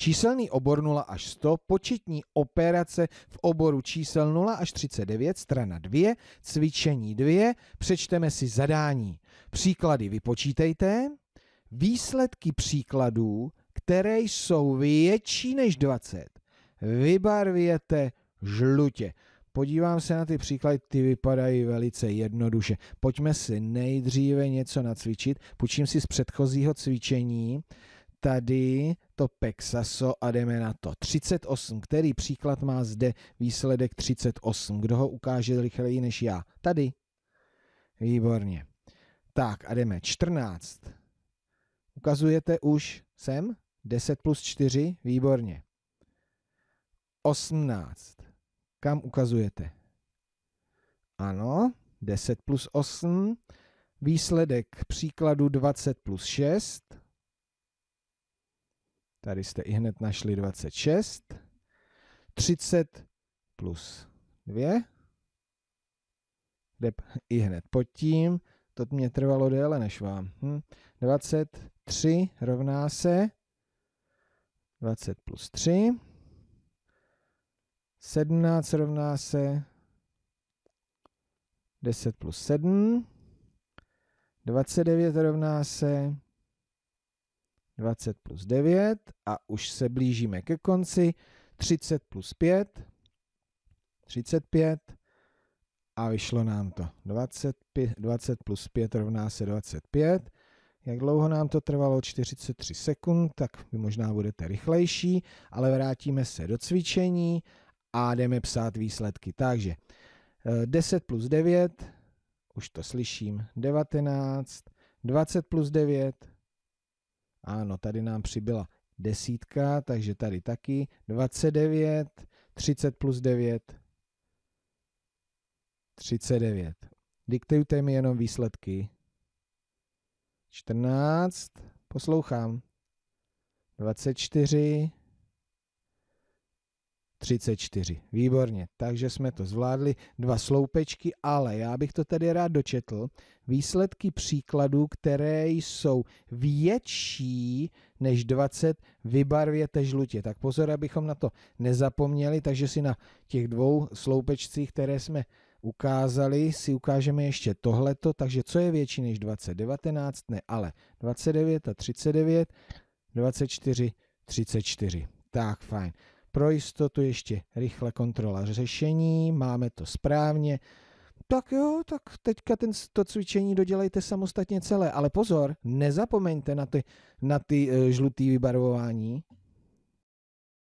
Číselný obor 0 až 100, početní operace v oboru čísel 0 až 39, strana 2, cvičení 2, přečteme si zadání. Příklady vypočítejte. Výsledky příkladů, které jsou větší než 20, vybarvěte žlutě. Podívám se na ty příklady, ty vypadají velice jednoduše. Pojďme si nejdříve něco nacvičit. Půjčím si z předchozího cvičení. Tady to Pexaso a jdeme na to. 38, který příklad má zde výsledek 38? Kdo ho ukáže rychleji než já? Tady. Výborně. Tak a jdeme. 14. Ukazujete už sem? 10 plus 4, výborně. 18. Kam ukazujete? Ano, 10 plus 8. Výsledek příkladu 20 plus 6. Tady jste i hned našli 26. 30 plus 2. Jde i hned pod tím. To mě trvalo déle než vám. Hm. 23 rovná se 20 plus 3. 17 rovná se 10 plus 7. 29 rovná se 20 plus 9 a už se blížíme ke konci. 30 plus 5, 35 a vyšlo nám to. 20, 20 plus 5 rovná se 25. Jak dlouho nám to trvalo? 43 sekund, tak vy možná budete rychlejší, ale vrátíme se do cvičení a jdeme psát výsledky. Takže 10 eh, plus 9, už to slyším, 19, 20 plus 9, ano, tady nám přibyla desítka, takže tady taky 29, 30 plus 9, 39. Diktujte mi jenom výsledky. 14, poslouchám. 24, 34. Výborně, takže jsme to zvládli. Dva sloupečky, ale já bych to tady rád dočetl. Výsledky příkladů, které jsou větší než 20, vybarvěte žlutě. Tak pozor, abychom na to nezapomněli, takže si na těch dvou sloupečcích, které jsme ukázali, si ukážeme ještě tohleto, takže co je větší než 20? 19, ne, ale 29 a 39, 24, 34. Tak, fajn. Pro jistotu ještě rychle kontrola řešení, máme to správně. Tak jo, tak teďka ten, to cvičení dodělejte samostatně celé, ale pozor, nezapomeňte na ty, na ty eh, žlutý vybarvování.